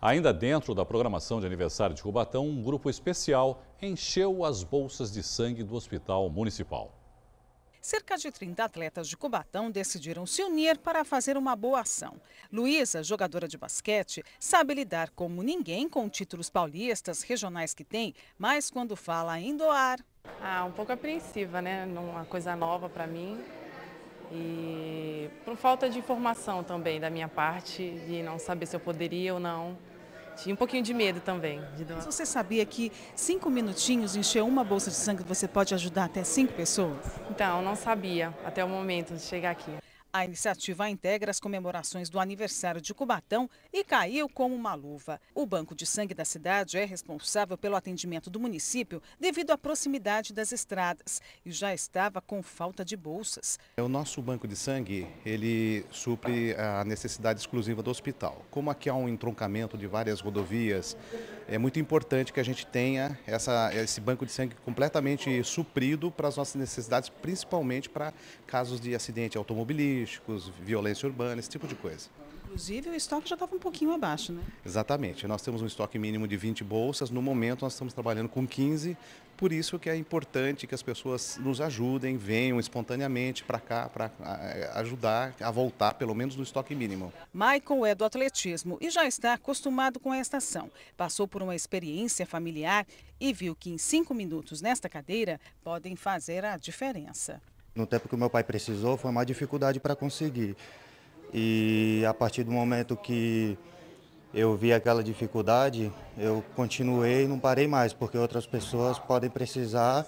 Ainda dentro da programação de aniversário de Cubatão, um grupo especial encheu as bolsas de sangue do Hospital Municipal. Cerca de 30 atletas de Cubatão decidiram se unir para fazer uma boa ação. Luísa, jogadora de basquete, sabe lidar como ninguém com títulos paulistas, regionais que tem, mas quando fala em doar. Ah, um pouco apreensiva, né? É uma coisa nova para mim. E por falta de informação também da minha parte, de não saber se eu poderia ou não. Tinha um pouquinho de medo também. De Mas você sabia que cinco minutinhos encher uma bolsa de sangue você pode ajudar até cinco pessoas? Então, não sabia até o momento de chegar aqui. A iniciativa integra as comemorações do aniversário de Cubatão e caiu como uma luva. O Banco de Sangue da cidade é responsável pelo atendimento do município devido à proximidade das estradas e já estava com falta de bolsas. O nosso banco de sangue, ele supre a necessidade exclusiva do hospital. Como aqui há um entroncamento de várias rodovias, é muito importante que a gente tenha essa, esse banco de sangue completamente suprido para as nossas necessidades, principalmente para casos de acidente automobilístico, violência urbana, esse tipo de coisa. Inclusive, o estoque já estava um pouquinho abaixo, né? Exatamente. Nós temos um estoque mínimo de 20 bolsas. No momento, nós estamos trabalhando com 15. Por isso que é importante que as pessoas nos ajudem, venham espontaneamente para cá, para ajudar a voltar, pelo menos, no estoque mínimo. Michael é do atletismo e já está acostumado com esta ação. Passou por uma experiência familiar e viu que em cinco minutos nesta cadeira podem fazer a diferença no tempo que o meu pai precisou, foi uma dificuldade para conseguir. E a partir do momento que eu vi aquela dificuldade, eu continuei e não parei mais, porque outras pessoas podem precisar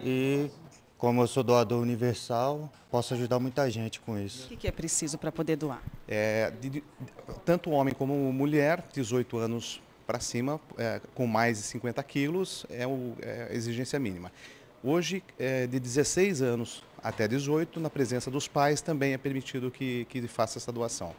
e como eu sou doador universal, posso ajudar muita gente com isso. O que é preciso para poder doar? É, de, de, tanto homem como mulher, 18 anos para cima, é, com mais de 50 quilos, é, o, é a exigência mínima. Hoje, é, de 16 anos até 18, na presença dos pais, também é permitido que, que faça essa doação.